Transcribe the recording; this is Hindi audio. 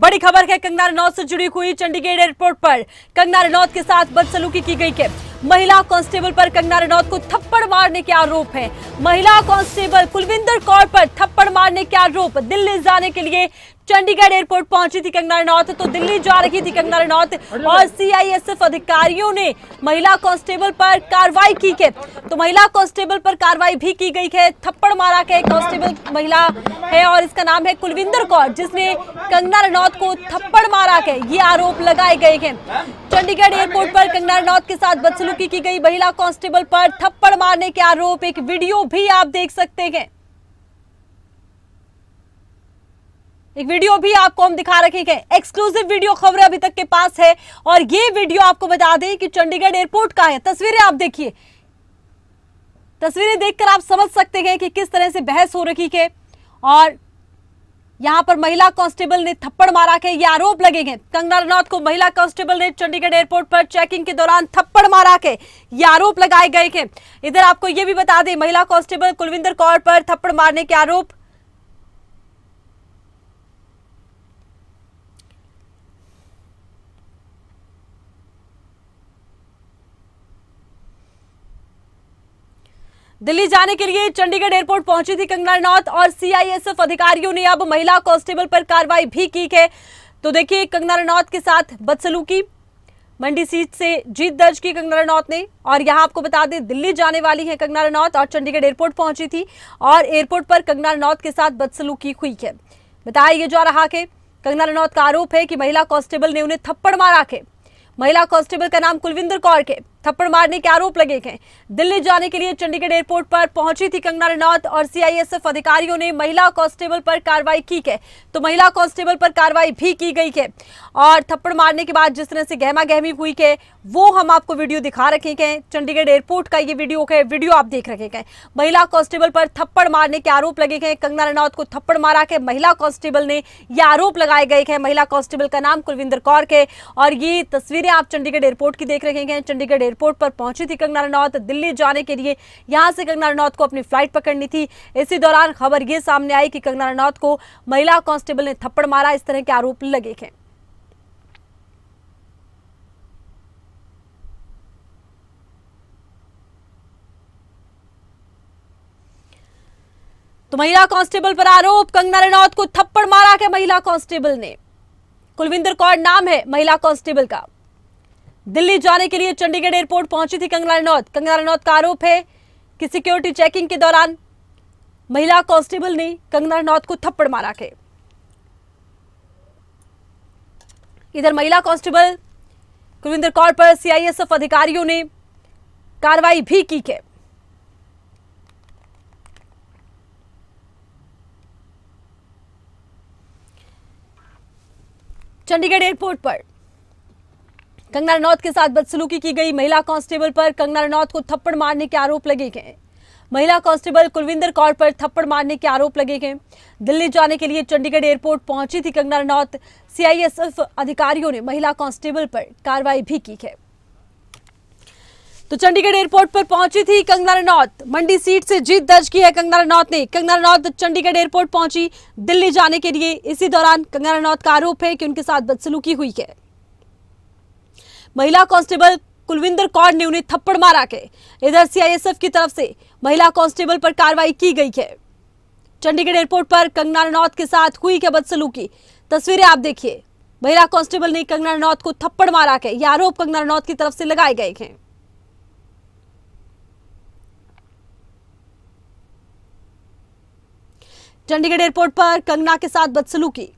बड़ी खबर है कंगना रनौत से जुड़ी हुई चंडीगढ़ एयरपोर्ट पर कंगना रनौत के साथ बदसलूकी की गई है महिला कांस्टेबल पर कंगना रनौत को थप्पड़ मारने के आरोप हैं महिला कांस्टेबल कुलविंदर कौर पर थप्पड़ मारने के आरोप दिल्ली जाने के लिए चंडीगढ़ एयरपोर्ट पहुंची थी कंगना रनौत तो दिल्ली जा रही थी कंगना रनौत और सीआईएसएफ अधिकारियों ने महिला कांस्टेबल पर कार्रवाई की है तो महिला कांस्टेबल पर कार्रवाई भी की गई है थप्पड़ मारा के कांस्टेबल महिला है और इसका नाम है कुलविंदर कौर जिसने कंगना रनौत को थप्पड़ मारा के ये आरोप लगाए गए हैं चंडीगढ़ एयरपोर्ट पर कंगना रनौत के साथ बदसलूकी की गई महिला कांस्टेबल पर थप्पड़ मारने के आरोप एक वीडियो भी आप देख सकते हैं एक वीडियो भी आपको हम दिखा रखे हैं एक्सक्लूसिव वीडियो खबर अभी तक के पास है और ये वीडियो आपको बता दें कि चंडीगढ़ एयरपोर्ट का है तस्वीरें आप देखिए तस्वीरें देखकर आप समझ सकते हैं कि किस तरह से बहस हो रखी है और यहां पर महिला कांस्टेबल ने थप्पड़ मारा के ये आरोप लगे हैं कंगना रनौत को महिला कांस्टेबल ने चंडीगढ़ एयरपोर्ट पर चेकिंग के दौरान थप्पड़ मारा के ये आरोप लगाए गए थे इधर आपको ये भी बता दें महिला कांस्टेबल कुलविंदर कौर पर थप्पड़ मारने के आरोप दिल्ली जाने के लिए चंडीगढ़ एयरपोर्ट पहुंची थी कंगना रनौत और सीआईएसएफ अधिकारियों ने अब महिला कांस्टेबल पर कार्रवाई भी की है तो देखिए कंगना रनौत के साथ बदसलूकी मंडी सीट से जीत दर्ज की कंगना रनौत ने और यहां आपको बता दें दिल्ली जाने वाली है कंगना रनौत और चंडीगढ़ एयरपोर्ट पहुंची थी और एयरपोर्ट पर कंगना रनौत के साथ बदसलूकी हुई है बताया ये जा रहा है कंगना रनौत का आरोप है कि महिला कांस्टेबल ने उन्हें थप्पड़ मारा के महिला कांस्टेबल का नाम कुलविंदर कौर के थप्पड़ मारने के आरोप लगे गए दिल्ली जाने के लिए चंडीगढ़ एयरपोर्ट पर पहुंची थी कंगना रनौत और सीआईएसएफ अधिकारियों ने महिला कांस्टेबल पर कार्रवाई की है तो महिला कांस्टेबल पर कार्रवाई भी की गई है और थप्पड़ मारने के बाद जिस तरह से गहमा गहमी हुई है वो हम आपको वीडियो दिखा रखे गए चंडीगढ़ एयरपोर्ट का ये वीडियो है वीडियो आप देख रखे गए महिला कांस्टेबल पर थप्पड़ मारने के आरोप लगे गए कंगना रनौत को थप्पड़ मारा के महिला कांस्टेबल ने यह आरोप लगाए गए हैं महिला कांस्टेबल का नाम कुलविंदर कौर के और ये तस्वीरें आप चंडीगढ़ एयरपोर्ट की देख रखे हैं चंडीगढ़ एयरपोर्ट पर पहुंची थी कंगना रनौत दिल्ली जाने के लिए यहां से कंगना रनौत को अपनी फ्लाइट पकड़नी थी इसी दौरान खबर यह सामने आई कि कंगना रनौत को महिला कांस्टेबल ने थप्पड़ मारा इस तरह के आरोप लगे थे तो महिला कांस्टेबल पर आरोप कंगना रनौत को थप्पड़ मारा के महिला कांस्टेबल ने कुलविंदर कौर नाम है महिला कांस्टेबल का दिल्ली जाने के लिए चंडीगढ़ एयरपोर्ट पहुंची थी कंगना रनौत कंगना रनौत का आरोप है कि सिक्योरिटी चेकिंग के दौरान महिला कांस्टेबल ने कंगना रनौत को थप्पड़ मारा के इधर महिला कांस्टेबल कुलविंदर कौर पर सीआईएसएफ अधिकारियों ने कार्रवाई भी की है चंडीगढ़ एयरपोर्ट पर कंगना रनौत के साथ बदसलूकी की गई महिला कांस्टेबल पर कंगना रनौत को थप्पड़ मारने के आरोप लगे गए महिला कांस्टेबल कुलविंदर कौर पर थप्पड़ मारने के आरोप लगे गए दिल्ली जाने के लिए चंडीगढ़ एयरपोर्ट पहुंची थी कंगना रनौत सीआईएसएफ अधिकारियों ने महिला कांस्टेबल पर कार्रवाई भी की है तो चंडीगढ़ एयरपोर्ट पर पहुंची थी कंगना रनौत मंडी सीट से जीत दर्ज की है कंगना रनौत ने कंगना रनौत चंडीगढ़ एयरपोर्ट पहुंची दिल्ली जाने के लिए इसी दौरान कंगना रनौत का आरोप है कि उनके साथ बदसलूकी हुई है महिला कांस्टेबल कुलविंदर कौर ने उन्हें थप्पड़ मारा के इधर सीआईएसएफ की तरफ से महिला कांस्टेबल पर कार्रवाई की गई है चंडीगढ़ एयरपोर्ट पर कंगना रनौत के साथ हुई क्या बदसलूकी तस्वीरें आप देखिए महिला कांस्टेबल ने कंगना रनौत को थप्पड़ मारा के ये आरोप कंगना रनौत की तरफ से लगाए गए हैं चंडीगढ़ एयरपोर्ट पर कंगना के साथ बदसलूकी